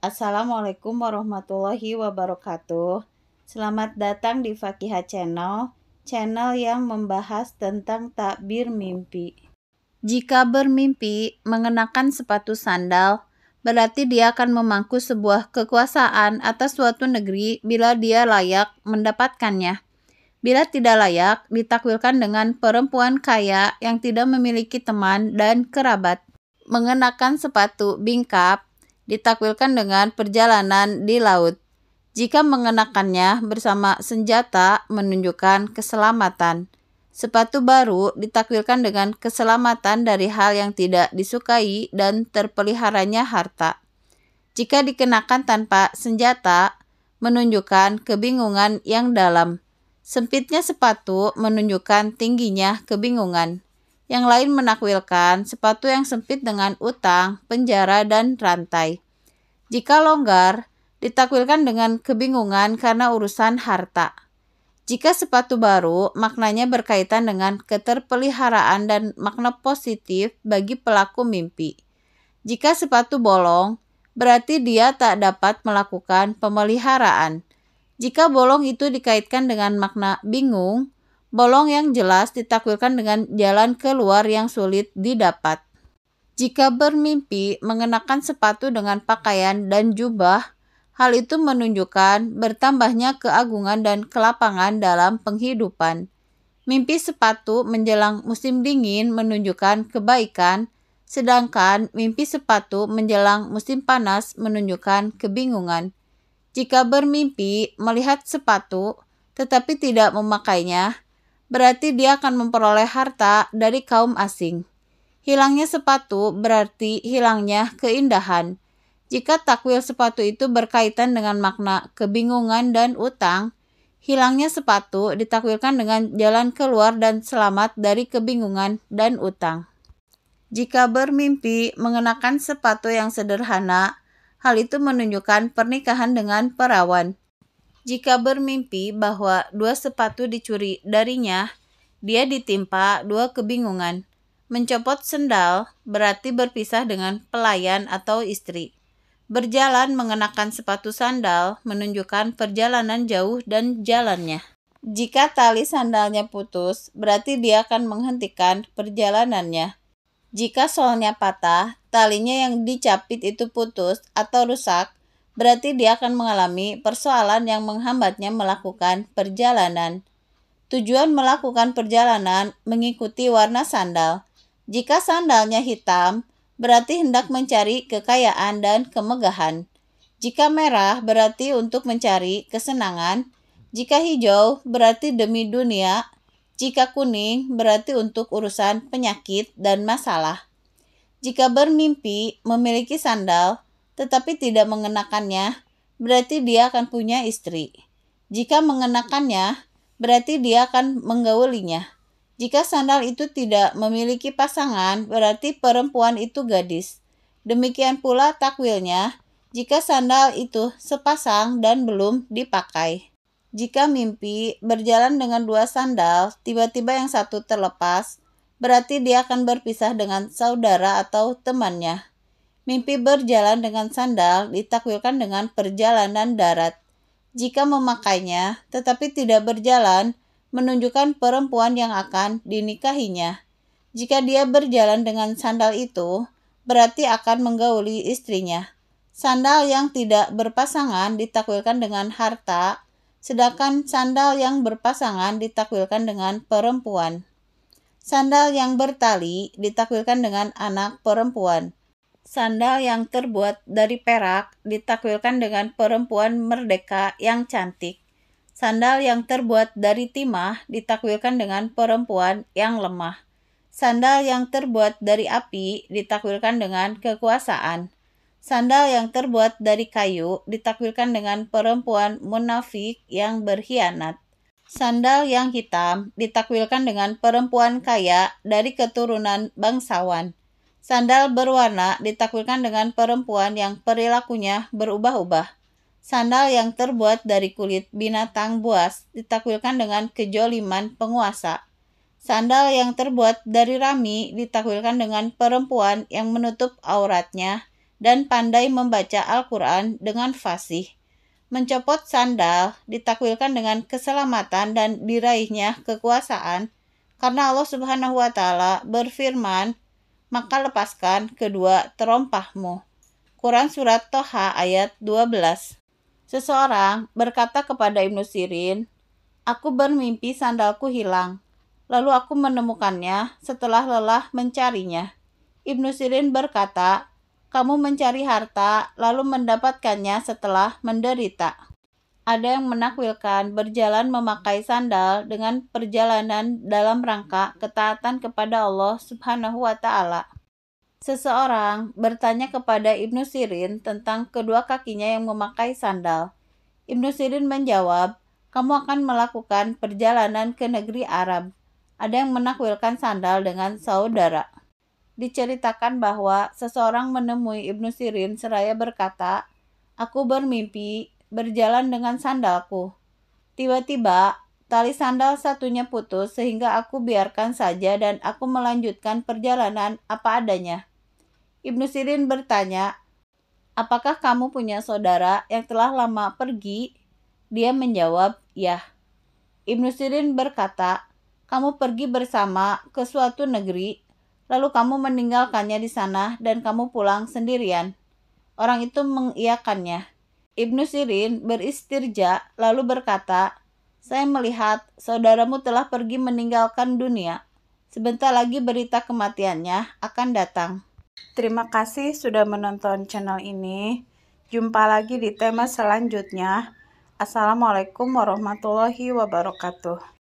Assalamualaikum warahmatullahi wabarakatuh. Selamat datang di Fakihah Channel, channel yang membahas tentang takbir mimpi. Jika bermimpi mengenakan sepatu sandal, berarti dia akan memangku sebuah kekuasaan atas suatu negeri bila dia layak mendapatkannya. Bila tidak layak, ditakwilkan dengan perempuan kaya yang tidak memiliki teman dan kerabat. Mengenakan sepatu bingkap ditakwilkan dengan perjalanan di laut. Jika mengenakannya bersama senjata menunjukkan keselamatan. Sepatu baru ditakwilkan dengan keselamatan dari hal yang tidak disukai dan terpeliharanya harta. Jika dikenakan tanpa senjata, menunjukkan kebingungan yang dalam. Sempitnya sepatu menunjukkan tingginya kebingungan. Yang lain menakwilkan sepatu yang sempit dengan utang, penjara, dan rantai. Jika longgar, ditakwilkan dengan kebingungan karena urusan harta. Jika sepatu baru, maknanya berkaitan dengan keterpeliharaan dan makna positif bagi pelaku mimpi. Jika sepatu bolong, berarti dia tak dapat melakukan pemeliharaan. Jika bolong itu dikaitkan dengan makna bingung, Bolong yang jelas ditakwilkan dengan jalan keluar yang sulit didapat. Jika bermimpi mengenakan sepatu dengan pakaian dan jubah, hal itu menunjukkan bertambahnya keagungan dan kelapangan dalam penghidupan. Mimpi sepatu menjelang musim dingin menunjukkan kebaikan, sedangkan mimpi sepatu menjelang musim panas menunjukkan kebingungan. Jika bermimpi melihat sepatu tetapi tidak memakainya, berarti dia akan memperoleh harta dari kaum asing. Hilangnya sepatu berarti hilangnya keindahan. Jika takwil sepatu itu berkaitan dengan makna kebingungan dan utang, hilangnya sepatu ditakwilkan dengan jalan keluar dan selamat dari kebingungan dan utang. Jika bermimpi mengenakan sepatu yang sederhana, hal itu menunjukkan pernikahan dengan perawan. Jika bermimpi bahwa dua sepatu dicuri darinya, dia ditimpa dua kebingungan. Mencopot sendal berarti berpisah dengan pelayan atau istri. Berjalan mengenakan sepatu sandal menunjukkan perjalanan jauh dan jalannya. Jika tali sandalnya putus, berarti dia akan menghentikan perjalanannya. Jika solnya patah, talinya yang dicapit itu putus atau rusak, berarti dia akan mengalami persoalan yang menghambatnya melakukan perjalanan. Tujuan melakukan perjalanan mengikuti warna sandal. Jika sandalnya hitam, berarti hendak mencari kekayaan dan kemegahan. Jika merah, berarti untuk mencari kesenangan. Jika hijau, berarti demi dunia. Jika kuning, berarti untuk urusan penyakit dan masalah. Jika bermimpi memiliki sandal, tetapi tidak mengenakannya, berarti dia akan punya istri. Jika mengenakannya, berarti dia akan menggaulinya. Jika sandal itu tidak memiliki pasangan, berarti perempuan itu gadis. Demikian pula takwilnya, jika sandal itu sepasang dan belum dipakai. Jika mimpi berjalan dengan dua sandal, tiba-tiba yang satu terlepas, berarti dia akan berpisah dengan saudara atau temannya. Mimpi berjalan dengan sandal ditakwilkan dengan perjalanan darat. Jika memakainya tetapi tidak berjalan, menunjukkan perempuan yang akan dinikahinya. Jika dia berjalan dengan sandal itu, berarti akan menggauli istrinya. Sandal yang tidak berpasangan ditakwilkan dengan harta, sedangkan sandal yang berpasangan ditakwilkan dengan perempuan. Sandal yang bertali ditakwilkan dengan anak perempuan. Sandal yang terbuat dari perak ditakwilkan dengan perempuan merdeka yang cantik. Sandal yang terbuat dari timah ditakwilkan dengan perempuan yang lemah. Sandal yang terbuat dari api ditakwilkan dengan kekuasaan. Sandal yang terbuat dari kayu ditakwilkan dengan perempuan munafik yang berkhianat. Sandal yang hitam ditakwilkan dengan perempuan kaya dari keturunan bangsawan. Sandal berwarna ditakwilkan dengan perempuan yang perilakunya berubah-ubah. Sandal yang terbuat dari kulit binatang buas ditakwilkan dengan kejoliman penguasa. Sandal yang terbuat dari rami ditakwilkan dengan perempuan yang menutup auratnya dan pandai membaca Al-Quran dengan fasih. Mencopot sandal ditakwilkan dengan keselamatan dan diraihnya kekuasaan, karena Allah Subhanahu wa Ta'ala berfirman, maka lepaskan kedua terompahmu. Quran Surat Toha ayat 12 Seseorang berkata kepada Ibnu Sirin, Aku bermimpi sandalku hilang, lalu aku menemukannya setelah lelah mencarinya. Ibnu Sirin berkata, kamu mencari harta lalu mendapatkannya setelah menderita ada yang menakwilkan berjalan memakai sandal dengan perjalanan dalam rangka ketaatan kepada Allah Subhanahu wa taala. Seseorang bertanya kepada Ibnu Sirin tentang kedua kakinya yang memakai sandal. Ibnu Sirin menjawab, "Kamu akan melakukan perjalanan ke negeri Arab. Ada yang menakwilkan sandal dengan saudara." Diceritakan bahwa seseorang menemui Ibnu Sirin seraya berkata, "Aku bermimpi berjalan dengan sandalku. Tiba-tiba, tali sandal satunya putus sehingga aku biarkan saja dan aku melanjutkan perjalanan apa adanya. Ibnu Sirin bertanya, "Apakah kamu punya saudara yang telah lama pergi?" Dia menjawab, "Ya." Ibnu Sirin berkata, "Kamu pergi bersama ke suatu negeri, lalu kamu meninggalkannya di sana dan kamu pulang sendirian." Orang itu mengiyakannya. Ibnu Sirin beristirja lalu berkata, Saya melihat saudaramu telah pergi meninggalkan dunia. Sebentar lagi berita kematiannya akan datang. Terima kasih sudah menonton channel ini. Jumpa lagi di tema selanjutnya. Assalamualaikum warahmatullahi wabarakatuh.